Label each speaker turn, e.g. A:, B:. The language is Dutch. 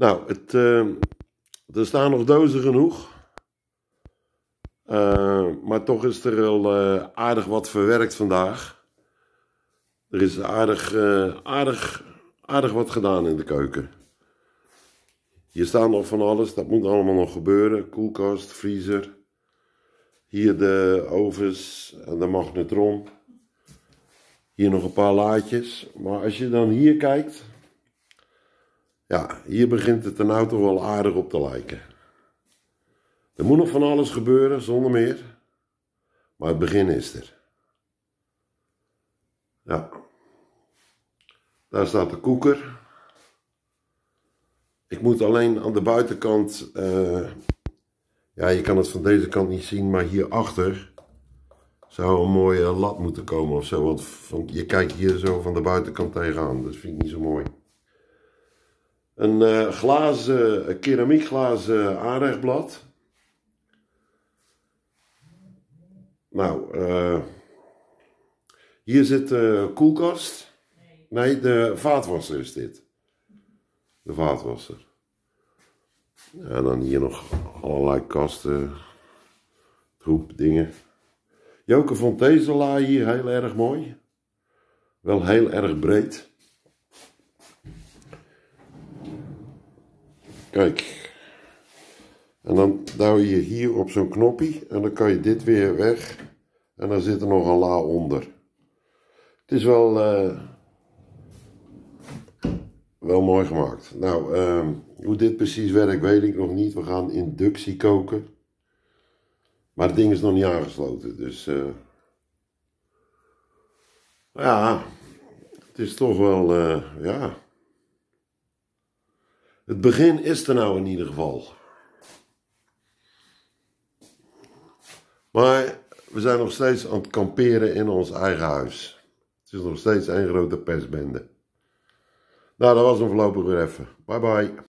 A: Nou, het, ehm, er staan nog dozen genoeg. Ehm, maar toch is er al eh, aardig wat verwerkt vandaag. Er is aardig, eh, aardig, aardig wat gedaan in de keuken. Hier staan nog van alles, dat moet allemaal nog gebeuren. Koelkast, vriezer. Hier de ovens en de magnetron. Hier nog een paar laadjes. Maar als je dan hier kijkt, ja, hier begint het een auto wel aardig op te lijken. Er moet nog van alles gebeuren, zonder meer. Maar het begin is er. Ja. Daar staat de koeker. Ik moet alleen aan de buitenkant... Eh, ja, je kan het van deze kant niet zien, maar hierachter zou een mooie lat moeten komen of zo. Want je kijkt hier zo van de buitenkant tegenaan. Dat dus vind ik niet zo mooi. Een uh, glazen, een keramiekglazen aanrechtblad. Nou, eh, hier zit de koelkast. Nee, de vaatwasser is dit. De vaatwasser. en dan hier nog allerlei kasten, troep, dingen. Joke vond deze la hier heel erg mooi. Wel heel erg breed. Kijk. En dan duw je hier op zo'n knopje en dan kan je dit weer weg. En dan zit er nog een la onder. Het is wel, eh, wel mooi gemaakt. Nou, ehm, hoe dit precies werkt weet ik nog niet. We gaan inductie koken. Maar het ding is nog niet aangesloten. Dus eh, ja, het is toch wel, eh, ja... Het begin is er nou in ieder geval. Maar we zijn nog steeds aan het kamperen in ons eigen huis. Het is nog steeds één grote pestbende. Nou, dat was hem voorlopig weer even. Bye bye.